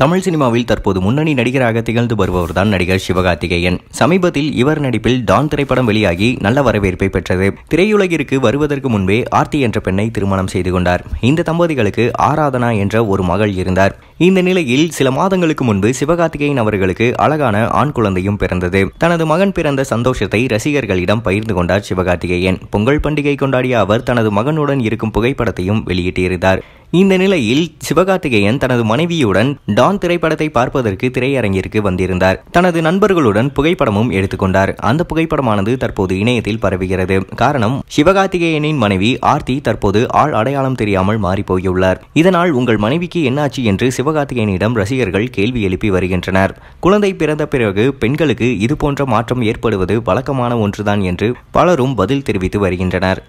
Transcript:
தமிழ் சினிமாவில் தற்போது முன்னணி நடிகராக திகழ்ந்து வருபவர் தான் நடிகர் சிவகார்த்திகேயன் சமீபத்தில் இவர் நடிப்பில் டான் திரைப்படம் வெளியாகி நல்ல வரவேற்பை பெற்றது திரையுலகிற்கு வருவதற்கு முன்பே ஆர்த்தி என்ற பெண்ணை திருமணம் செய்து கொண்டார் இந்த தம்பதிகளுக்கு ஆராதனா என்ற ஒரு மகள் இருந்தார் இந்த நிலையில் சில மாதங்களுக்கு முன்பு சிவகார்த்திகேயன் அவர்களுக்கு அழகான ஆண் குழந்தையும் பிறந்தது தனது மகன் பிறந்த சந்தோஷத்தை ரசிகர்களிடம் பகிர்ந்து கொண்டார் சிவகார்த்திகேயன் பொங்கல் பண்டிகை கொண்டாடிய அவர் தனது மகனுடன் இருக்கும் புகைப்படத்தையும் வெளியிட்டிருந்தார் இந்த நிலையில் சிவகார்த்திகேயன் தனது மனைவியுடன் டான் திரைப்படத்தை பார்ப்பதற்கு திரையரங்கிற்கு வந்திருந்தார் தனது நண்பர்களுடன் புகைப்படமும் எடுத்துக்கொண்டார் அந்த புகைப்படமானது தற்போது இணையத்தில் பரவுகிறது காரணம் சிவகார்த்திகேயனின் மனைவி ஆர்த்தி தற்போது ஆள் அடையாளம் தெரியாமல் மாறி இதனால் உங்கள் மனைவிக்கு என்னாச்சு என்று சிவகார்த்திகேயனிடம் ரசிகர்கள் கேள்வி எழுப்பி வருகின்றனர் குழந்தை பிறந்த பிறகு பெண்களுக்கு இதுபோன்ற மாற்றம் ஏற்படுவது வழக்கமான ஒன்றுதான் என்று பலரும் பதில் தெரிவித்து வருகின்றனர்